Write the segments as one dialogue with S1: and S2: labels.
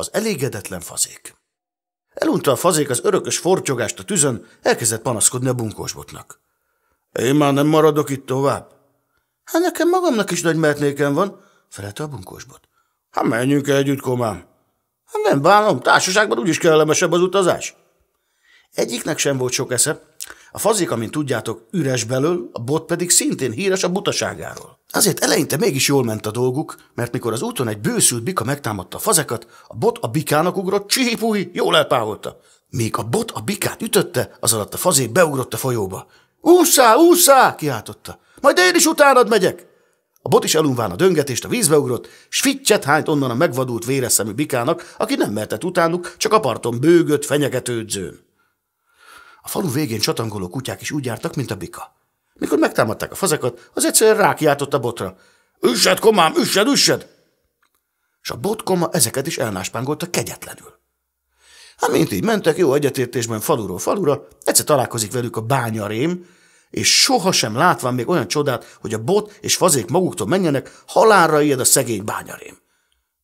S1: az elégedetlen fazék. Elunta a fazék az örökös fortyogást a tüzön, elkezdett panaszkodni a bunkósbotnak. Én már nem maradok itt tovább. Hát nekem magamnak is nagy mertnéken van, felelte a bunkósbot. Hát menjünk -e együtt, komám. Hát nem bánom, társaságban úgyis kellemesebb az utazás. Egyiknek sem volt sok esze, a fazék, amint tudjátok, üres belől, a bot pedig szintén híres a butaságáról. Azért eleinte mégis jól ment a dolguk, mert mikor az úton egy bőszült bika megtámadta a fazekat, a bot a bikának ugrott, csihipúhi, jól elpáholta. Míg a bot a bikát ütötte, az alatt a fazék beugrott a folyóba. Úszá, úszá! kiáltotta. Majd én is utánad megyek! A bot is elunván a döngetést a vízbe ugrott, s fittyet hányt onnan a megvadult véreszemű bikának, aki nem mertett utánuk, csak a parton bőgött, fenyegetődzőn. A falu végén csatangoló kutyák is úgy jártak, mint a bika. Mikor megtámadták a fazekat, az egyszerűen rákiáltott a botra. Üssed, komám, üssed, üssed! És a botkoma ezeket is elnáspángolta kegyetlenül. Amint hát, így mentek jó egyetértésben faluról falura, egyszer találkozik velük a bányarém, és sohasem látván még olyan csodát, hogy a bot és fazék maguktól menjenek, halálra ijed a szegény bányarém.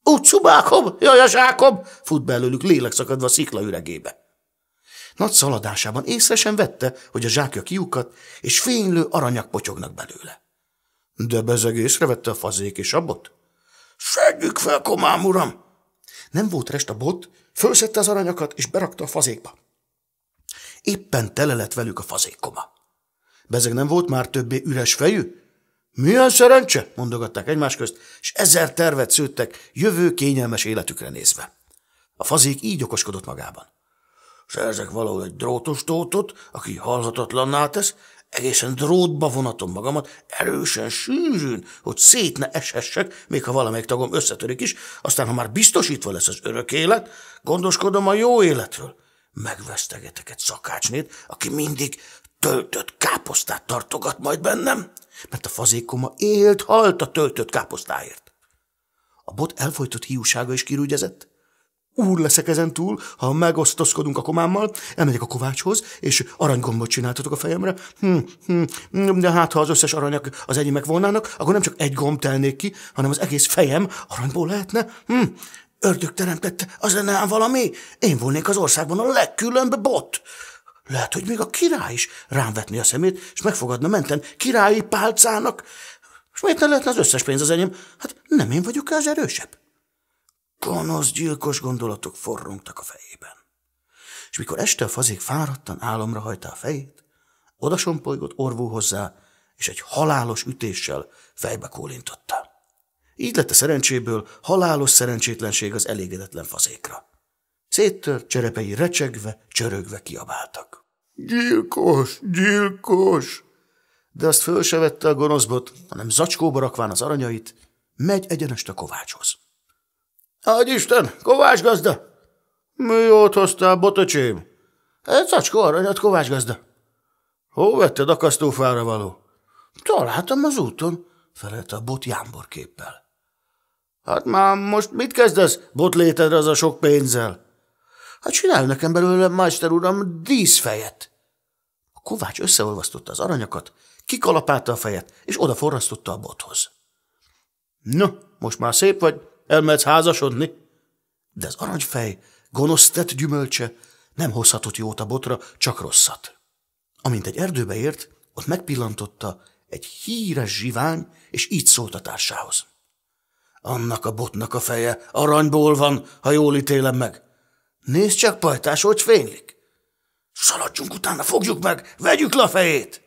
S1: Utcubákob, jajasákob, fut belőlük lélekszakadva a szikla üregébe. Nagy szaladásában észre sem vette, hogy a zsákja kiukat, és fénylő aranyak potyognak belőle. De bezeg észrevette a fazék és a bot. Segjük fel, komám uram! Nem volt rest a bot, fölszette az aranyakat, és berakta a fazékba. Éppen tele lett velük a fazékkoma. Bezeg nem volt már többé üres fejű? Milyen szerencse, mondogatták egymás közt, és ezer tervet szőttek jövő kényelmes életükre nézve. A fazék így okoskodott magában szerzek valahol egy drótos tótot, aki halhatatlanná tesz, egészen drótba vonatom magamat, erősen, sűrűn, hogy szét ne eshessek, még ha valamelyik tagom összetörik is, aztán, ha már biztosítva lesz az örök élet, gondoskodom a jó életről. Megvesztegetek egy szakácsnét, aki mindig töltött káposztát tartogat majd bennem, mert a fazékoma élt halt a töltött káposztáért. A bot elfolytott hiúsága is kirúgyezett, úr leszek ezen túl, ha megosztozkodunk a komámmal, elmegyek a kovácshoz, és aranygombot csináltatok a fejemre. Hm, hm, hm de hát, ha az összes aranyak az enyémek volnának, akkor nem csak egy gomb telnék ki, hanem az egész fejem aranyból lehetne. Hm, ördög teremtette, az lenne ám valami. Én volnék az országban a legkülönbb bot. Lehet, hogy még a király is rám vetné a szemét, és megfogadna menten királyi pálcának. És miért ne lehetne az összes pénz az enyém? Hát nem én vagyok az erősebb. Gonosz, gyilkos gondolatok forrongtak a fejében. És mikor este a fazék fáradtan álomra hajta a fejét, odasompolygott orvó hozzá, és egy halálos ütéssel fejbe kólintotta. Így lett a szerencséből halálos szerencsétlenség az elégedetlen fazékra. Széttört cserepei recsegve, csörögve kiabáltak. Gyilkos, gyilkos! De azt föl se vette a gonoszbot, hanem zacskóba rakván az aranyait, megy egyenest a kovácshoz. Hogy Isten, Kovács gazda? Mi ott hoztál, botocsém? Egy eh, szacskó aranyat, Kovács gazda. Hó vetted akasztófára való? Találtam az úton, felelte a bot képpel. Hát már most mit kezdesz botlétedre az a sok pénzzel? Hát csinál nekem belőle, Meister uram, díszfejet. A kovács összeolvasztotta az aranyakat, kikalapálta a fejet, és odaforrasztotta a bothoz. Na, most már szép vagy, Elmehetsz házasodni? De az aranyfej gonosz tett gyümölcse nem hozhatott jót a botra, csak rosszat. Amint egy erdőbe ért, ott megpillantotta egy híres zsivány, és így szólt a társához. Annak a botnak a feje aranyból van, ha jól ítélem meg. Nézd csak, pajtás, hogy fénylik. Szaladjunk utána, fogjuk meg, vegyük le a fejét!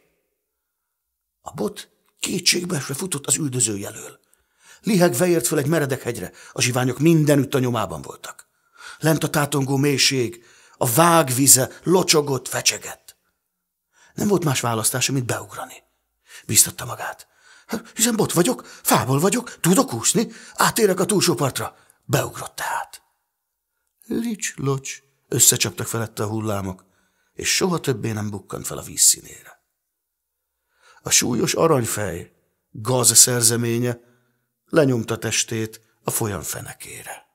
S1: A bot kétségbeesve futott az üldöző jelöl. Lihegve ért föl egy meredek hegyre, a zsiványok mindenütt a nyomában voltak. Lent a tátongó mélység, a vágvize locsogott, fecsegett. Nem volt más választása, mint beugrani. Biztatta magát. Hát, hiszen bot vagyok, fából vagyok, tudok úszni, átérek a túlsó partra. Beugrott tehát. Lics-locs, összecsaptak felette a hullámok, és soha többé nem bukkant fel a vízszínére. A súlyos aranyfej, gaz szerzeménye, lenyomta testét a folyam fenekére.